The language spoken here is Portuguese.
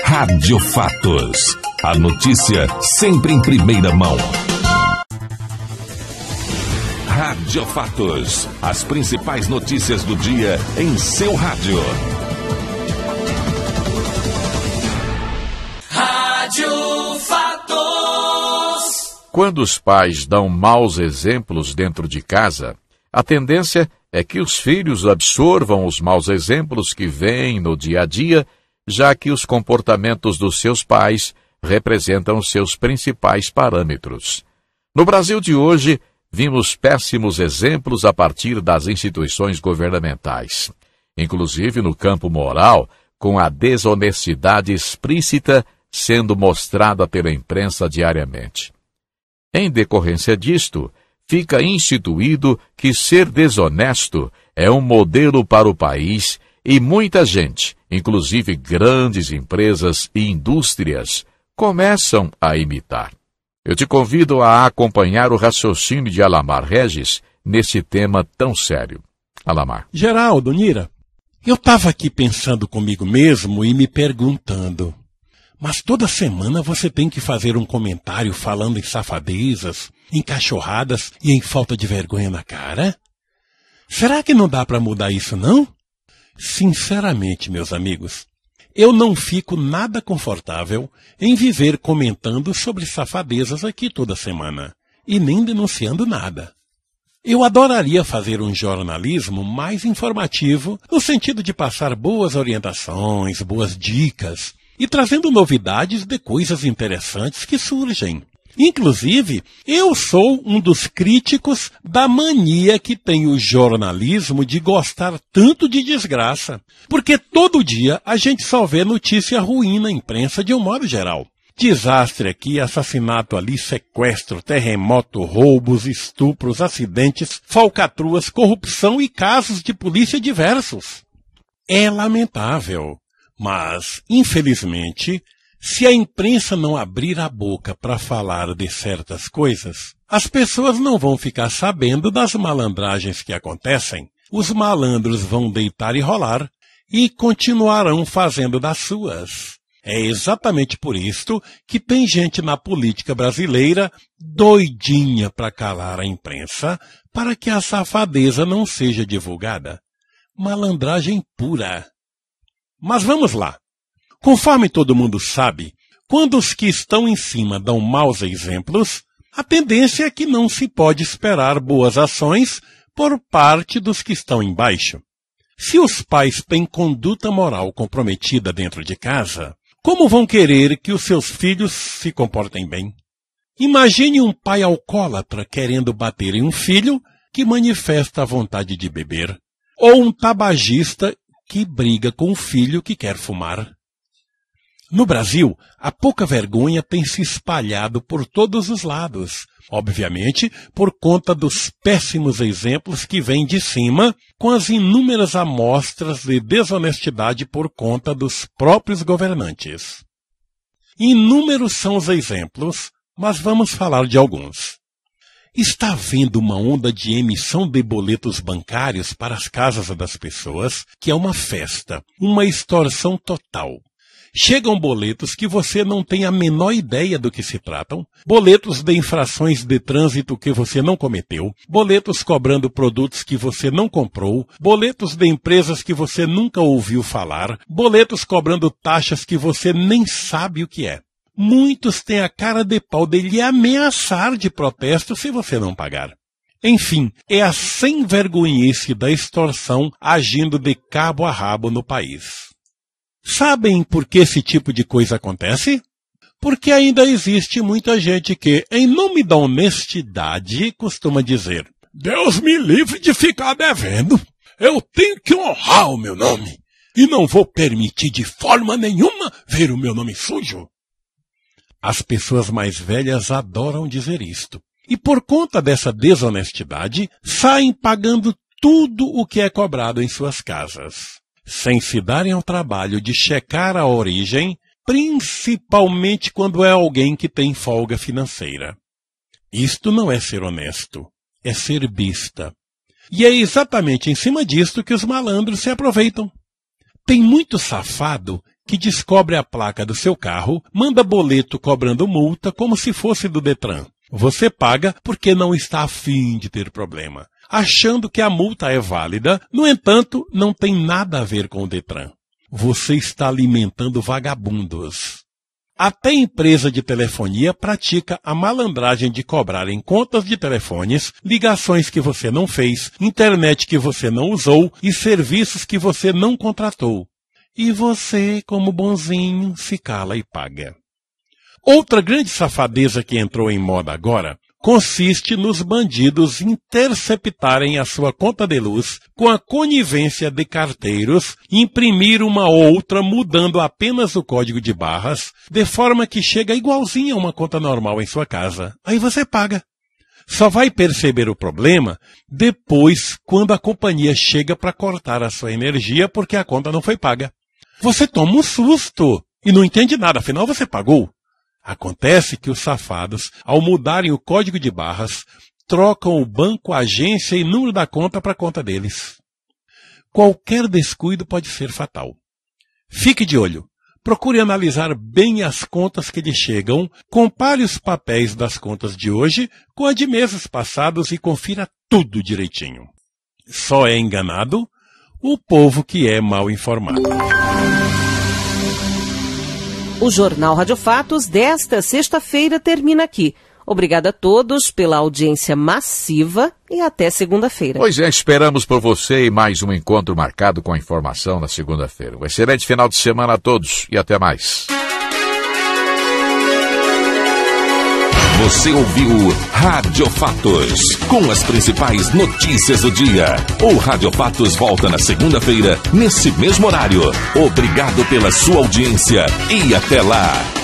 Rádio Fatos. A notícia sempre em primeira mão. Rádio Fatos. As principais notícias do dia em seu rádio. Rádio Fatos. Quando os pais dão maus exemplos dentro de casa, a tendência é que os filhos absorvam os maus exemplos que vêm no dia a dia já que os comportamentos dos seus pais representam seus principais parâmetros. No Brasil de hoje, vimos péssimos exemplos a partir das instituições governamentais, inclusive no campo moral, com a desonestidade explícita sendo mostrada pela imprensa diariamente. Em decorrência disto, fica instituído que ser desonesto é um modelo para o país e muita gente, Inclusive, grandes empresas e indústrias começam a imitar. Eu te convido a acompanhar o raciocínio de Alamar Regis nesse tema tão sério. Alamar. Geraldo, Nira, eu estava aqui pensando comigo mesmo e me perguntando. Mas toda semana você tem que fazer um comentário falando em safadezas, em cachorradas e em falta de vergonha na cara? Será que não dá para mudar isso, não? Sinceramente, meus amigos, eu não fico nada confortável em viver comentando sobre safadezas aqui toda semana e nem denunciando nada. Eu adoraria fazer um jornalismo mais informativo, no sentido de passar boas orientações, boas dicas e trazendo novidades de coisas interessantes que surgem. Inclusive, eu sou um dos críticos da mania que tem o jornalismo de gostar tanto de desgraça. Porque todo dia a gente só vê notícia ruim na imprensa de um modo geral. Desastre aqui, assassinato ali, sequestro, terremoto, roubos, estupros, acidentes, falcatruas, corrupção e casos de polícia diversos. É lamentável, mas, infelizmente, se a imprensa não abrir a boca para falar de certas coisas, as pessoas não vão ficar sabendo das malandragens que acontecem. Os malandros vão deitar e rolar e continuarão fazendo das suas. É exatamente por isto que tem gente na política brasileira doidinha para calar a imprensa, para que a safadeza não seja divulgada. Malandragem pura. Mas vamos lá. Conforme todo mundo sabe, quando os que estão em cima dão maus exemplos, a tendência é que não se pode esperar boas ações por parte dos que estão embaixo. Se os pais têm conduta moral comprometida dentro de casa, como vão querer que os seus filhos se comportem bem? Imagine um pai alcoólatra querendo bater em um filho que manifesta a vontade de beber, ou um tabagista que briga com o filho que quer fumar. No Brasil, a pouca vergonha tem se espalhado por todos os lados. Obviamente, por conta dos péssimos exemplos que vêm de cima, com as inúmeras amostras de desonestidade por conta dos próprios governantes. Inúmeros são os exemplos, mas vamos falar de alguns. Está havendo uma onda de emissão de boletos bancários para as casas das pessoas, que é uma festa, uma extorsão total. Chegam boletos que você não tem a menor ideia do que se tratam, boletos de infrações de trânsito que você não cometeu, boletos cobrando produtos que você não comprou, boletos de empresas que você nunca ouviu falar, boletos cobrando taxas que você nem sabe o que é. Muitos têm a cara de pau de lhe ameaçar de protesto se você não pagar. Enfim, é a sem vergonhice da extorsão agindo de cabo a rabo no país. Sabem por que esse tipo de coisa acontece? Porque ainda existe muita gente que, em nome da honestidade, costuma dizer: Deus me livre de ficar devendo. Eu tenho que honrar o meu nome. E não vou permitir de forma nenhuma ver o meu nome sujo. As pessoas mais velhas adoram dizer isto. E por conta dessa desonestidade, saem pagando tudo o que é cobrado em suas casas sem se darem ao trabalho de checar a origem, principalmente quando é alguém que tem folga financeira. Isto não é ser honesto, é ser bista. E é exatamente em cima disto que os malandros se aproveitam. Tem muito safado que descobre a placa do seu carro, manda boleto cobrando multa como se fosse do Detran. Você paga porque não está afim de ter problema, achando que a multa é válida, no entanto, não tem nada a ver com o Detran. Você está alimentando vagabundos. Até empresa de telefonia pratica a malandragem de cobrar em contas de telefones, ligações que você não fez, internet que você não usou e serviços que você não contratou. E você, como bonzinho, se cala e paga. Outra grande safadeza que entrou em moda agora consiste nos bandidos interceptarem a sua conta de luz com a conivência de carteiros imprimir uma outra mudando apenas o código de barras, de forma que chega igualzinho a uma conta normal em sua casa. Aí você paga. Só vai perceber o problema depois quando a companhia chega para cortar a sua energia porque a conta não foi paga. Você toma um susto e não entende nada, afinal você pagou. Acontece que os safados, ao mudarem o código de barras, trocam o banco, agência e número da conta para a conta deles. Qualquer descuido pode ser fatal. Fique de olho. Procure analisar bem as contas que lhe chegam, compare os papéis das contas de hoje com as de meses passados e confira tudo direitinho. Só é enganado o povo que é mal informado. O Jornal Rádio Fatos desta sexta-feira termina aqui. Obrigada a todos pela audiência massiva e até segunda-feira. Pois é, esperamos por você e mais um encontro marcado com a informação na segunda-feira. Um excelente final de semana a todos e até mais. Você ouviu Rádio Fatos, com as principais notícias do dia. O Rádio Fatos volta na segunda-feira, nesse mesmo horário. Obrigado pela sua audiência e até lá.